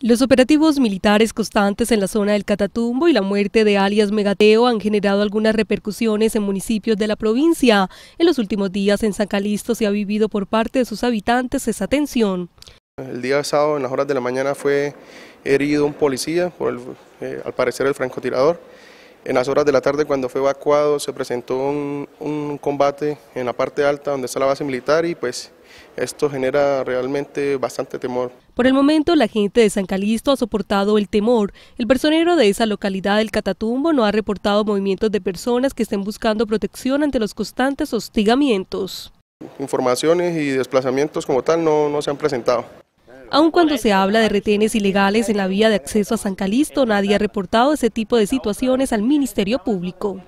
Los operativos militares constantes en la zona del Catatumbo y la muerte de alias Megateo han generado algunas repercusiones en municipios de la provincia. En los últimos días en San Calisto se ha vivido por parte de sus habitantes esa tensión. El día sábado en las horas de la mañana fue herido un policía, por eh, al parecer el francotirador. En las horas de la tarde cuando fue evacuado se presentó un, combate en la parte alta donde está la base militar y pues esto genera realmente bastante temor. Por el momento la gente de San Calixto ha soportado el temor. El personero de esa localidad del Catatumbo no ha reportado movimientos de personas que estén buscando protección ante los constantes hostigamientos. Informaciones y desplazamientos como tal no, no se han presentado. Aun cuando se habla de retenes ilegales en la vía de acceso a San Calisto, nadie ha reportado ese tipo de situaciones al Ministerio Público.